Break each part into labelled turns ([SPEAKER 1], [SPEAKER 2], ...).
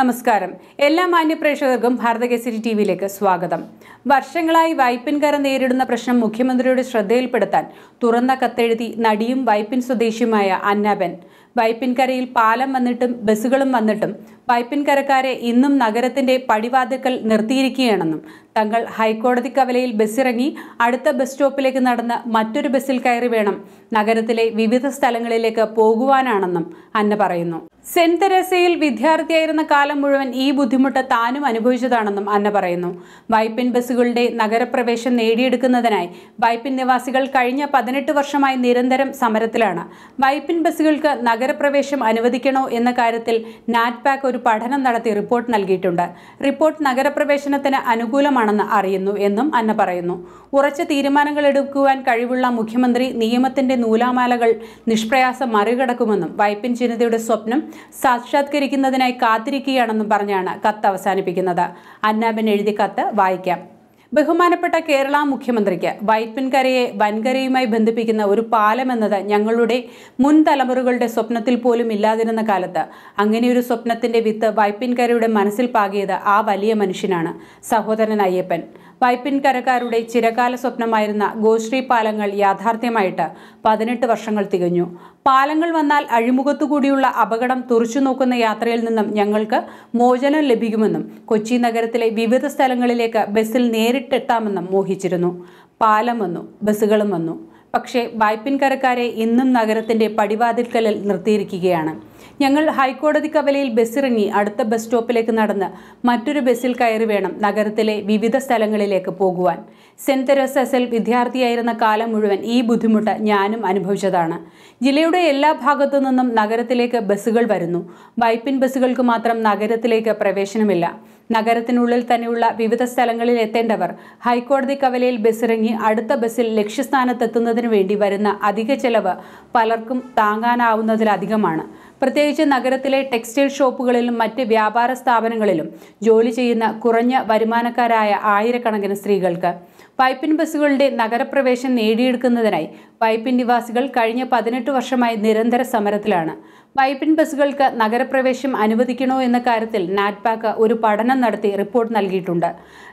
[SPEAKER 1] നമസ്കാരം എല്ലാ മാന്യപ്രേക്ഷകർക്കും ഭാരതകേസരി ടി വിയിലേക്ക് സ്വാഗതം വർഷങ്ങളായി വായ്പൻകര നേരിടുന്ന പ്രശ്നം മുഖ്യമന്ത്രിയുടെ ശ്രദ്ധയിൽപ്പെടുത്താൻ തുറന്ന കത്തെഴുതി നടിയും വായ്പൻ സ്വദേശിയുമായ അന്നാബൻ വായ്പൻകരയിൽ പാലം വന്നിട്ടും ബസ്സുകളും വന്നിട്ടും പൈപ്പിൻകരക്കാരെ കരക്കാരെ ഇന്നും നഗരത്തിന്റെ പടിവാതുക്കൾ നിർത്തിയിരിക്കുകയാണെന്നും തങ്ങൾ ഹൈക്കോടതി കവലയിൽ ബസ്സിറങ്ങി അടുത്ത ബസ് സ്റ്റോപ്പിലേക്ക് നടന്ന് മറ്റൊരു ബസ്സിൽ കയറി വേണം നഗരത്തിലെ വിവിധ സ്ഥലങ്ങളിലേക്ക് പോകുവാനാണെന്നും അന്ന പറയുന്നു സെന്റ് തെരേസയിൽ വിദ്യാർത്ഥിയായിരുന്ന കാലം മുഴുവൻ ഈ ബുദ്ധിമുട്ട് താനും അനുഭവിച്ചതാണെന്നും അന്ന പറയുന്നു വൈപ്പിൻ ബസ്സുകളുടെ നഗരപ്രവേശം നേടിയെടുക്കുന്നതിനായി വൈപ്പിൻ നിവാസികൾ കഴിഞ്ഞ പതിനെട്ട് വർഷമായി നിരന്തരം സമരത്തിലാണ് വൈപ്പിൻ ബസ്സുകൾക്ക് നഗരപ്രവേശം അനുവദിക്കണോ എന്ന കാര്യത്തിൽ നാറ്റ്പാക്ക് ഒരു പഠനം നടത്തി റിപ്പോർട്ട് നൽകിയിട്ടുണ്ട് റിപ്പോർട്ട് നഗരപ്രവേശനത്തിന് അനുകൂലമാണെന്ന് അറിയുന്നു എന്നും അന്ന പറയുന്നു ഉറച്ച തീരുമാനങ്ങൾ എടുക്കുവാൻ കഴിവുള്ള മുഖ്യമന്ത്രി നിയമത്തിന്റെ നൂലാമാലകൾ നിഷ്പ്രയാസം മറികടക്കുമെന്നും വൈപ്പിൻ ജനതയുടെ സ്വപ്നം സാക്ഷാത്കരിക്കുന്നതിനായി കാത്തിരിക്കുകയാണെന്നും പറഞ്ഞാണ് കത്ത് അവസാനിപ്പിക്കുന്നത് അന്നാബൻ എഴുതിയ കത്ത് വായിക്കാം ബഹുമാനപ്പെട്ട കേരള മുഖ്യമന്ത്രിക്ക് വൈറ്റ്പിൻകരയെ വൻകരയുമായി ബന്ധിപ്പിക്കുന്ന ഒരു പാലമെന്നത് ഞങ്ങളുടെ മുൻ തലമുറകളുടെ സ്വപ്നത്തിൽ പോലും ഇല്ലാതിരുന്ന കാലത്ത് അങ്ങനെയൊരു സ്വപ്നത്തിന്റെ വിത്ത് വൈപ്പിൻകരയുടെ മനസ്സിൽ പാകിയത് ആ വലിയ മനുഷ്യനാണ് സഹോദരൻ അയ്യപ്പൻ വൈപ്പിൻകരക്കാരുടെ ചിരകാല സ്വപ്നമായിരുന്ന ഗോശ്രീ പാലങ്ങൾ യാഥാർത്ഥ്യമായിട്ട് പതിനെട്ട് വർഷങ്ങൾ തികഞ്ഞു പാലങ്ങൾ വന്നാൽ അഴിമുഖത്തുകൂടിയുള്ള അപകടം തുറച്ചു നോക്കുന്ന യാത്രയിൽ നിന്നും ഞങ്ങൾക്ക് മോചനം ലഭിക്കുമെന്നും കൊച്ചി നഗരത്തിലെ വിവിധ സ്ഥലങ്ങളിലേക്ക് ബസ്സിൽ നേരിട്ടെത്താമെന്നും മോഹിച്ചിരുന്നു പാലം വന്നു ബസ്സുകളും വന്നു പക്ഷേ വായ്പിൻകരക്കാരെ ഇന്നും നഗരത്തിന്റെ പടിവാതിൽക്കലിൽ നിർത്തിയിരിക്കുകയാണ് ഞങ്ങൾ ഹൈക്കോടതി കവലയിൽ ബസ്സിറങ്ങി അടുത്ത ബസ് സ്റ്റോപ്പിലേക്ക് നടന്ന് മറ്റൊരു ബസ്സിൽ കയറി വേണം നഗരത്തിലെ വിവിധ സ്ഥലങ്ങളിലേക്ക് പോകുവാൻ സെന്റ് തെരേസസിൽ വിദ്യാർത്ഥിയായിരുന്ന കാലം മുഴുവൻ ഈ ബുദ്ധിമുട്ട് ഞാനും അനുഭവിച്ചതാണ് ജില്ലയുടെ എല്ലാ ഭാഗത്തു നിന്നും നഗരത്തിലേക്ക് ബസ്സുകൾ വരുന്നു വൈപ്പിൻ ബസ്സുകൾക്ക് മാത്രം നഗരത്തിലേക്ക് പ്രവേശനമില്ല നഗരത്തിനുള്ളിൽ തന്നെയുള്ള വിവിധ സ്ഥലങ്ങളിൽ എത്തേണ്ടവർ ഹൈക്കോടതി കവലയിൽ ബസ്സിറങ്ങി അടുത്ത ബസ്സിൽ ലക്ഷ്യസ്ഥാനത്തെത്തുന്നതിനു വേണ്ടി വരുന്ന അധിക ചെലവ് പലർക്കും താങ്ങാനാവുന്നതിലധികമാണ് പ്രത്യേകിച്ച് നഗരത്തിലെ ടെക്സ്റ്റൈൽ ഷോപ്പുകളിലും മറ്റ് വ്യാപാര സ്ഥാപനങ്ങളിലും ജോലി ചെയ്യുന്ന കുറഞ്ഞ വരുമാനക്കാരായ ആയിരക്കണക്കിന് സ്ത്രീകൾക്ക് പൈപ്പിൻ ബസ്സുകളുടെ നഗരപ്രവേശം നേടിയെടുക്കുന്നതിനായി പൈപ്പിൻ നിവാസികൾ കഴിഞ്ഞ പതിനെട്ട് വർഷമായി നിരന്തര സമരത്തിലാണ് പൈപ്പിൻ ബസ്സുകൾക്ക് നഗരപ്രവേശം അനുവദിക്കണോ എന്ന കാര്യത്തിൽ നാറ്റ്പാക്ക് ഒരു പഠനം നടത്തി റിപ്പോർട്ട് നൽകിയിട്ടുണ്ട്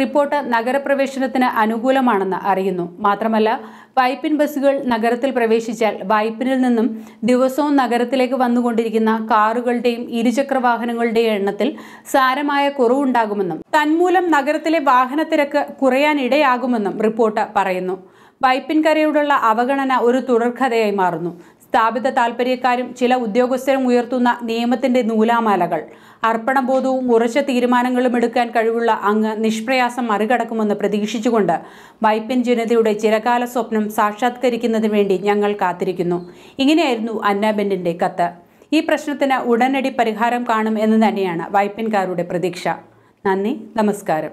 [SPEAKER 1] റിപ്പോർട്ട് നഗരപ്രവേശനത്തിന് അനുകൂലമാണെന്ന് അറിയുന്നു മാത്രമല്ല പൈപ്പിൻ ബസ്സുകൾ നഗരത്തിൽ പ്രവേശിച്ചാൽ വൈപ്പിനിൽ നിന്നും ദിവസവും നഗരത്തിലേക്ക് വന്നുകൊണ്ടിരിക്കുന്ന കാറുകളുടെയും ഇരുചക്ര വാഹനങ്ങളുടെയും എണ്ണത്തിൽ സാരമായ കുറവുണ്ടാകുമെന്നും തന്മൂലം നഗരത്തിലെ വാഹനത്തിരക്ക് കുറയാനിടയാകുമെന്നും ഉണ്ടാകുമെന്നും റിപ്പോർട്ട് പറയുന്നു പൈപ്പിൻകരയോടുള്ള അവഗണന ഒരു തുടർക്കഥയായി മാറുന്നു സ്ഥാപിത താൽപ്പര്യക്കാരും ചില ഉദ്യോഗസ്ഥരും ഉയർത്തുന്ന നിയമത്തിന്റെ നൂലാമാലകൾ അർപ്പണബോധവും ഉറച്ച തീരുമാനങ്ങളും എടുക്കാൻ കഴിവുള്ള അങ്ങ് നിഷ്പ്രയാസം മറികടക്കുമെന്ന് പ്രതീക്ഷിച്ചുകൊണ്ട് വൈപ്പിൻ ജനതയുടെ ചിരകാല സ്വപ്നം സാക്ഷാത്കരിക്കുന്നതിന് വേണ്ടി ഞങ്ങൾ കാത്തിരിക്കുന്നു ഇങ്ങനെയായിരുന്നു അന്നാബെൻഡിന്റെ കത്ത് ഈ പ്രശ്നത്തിന് ഉടനടി പരിഹാരം കാണും എന്ന് തന്നെയാണ് വൈപ്പിൻകാരുടെ പ്രതീക്ഷ നന്ദി നമസ്കാരം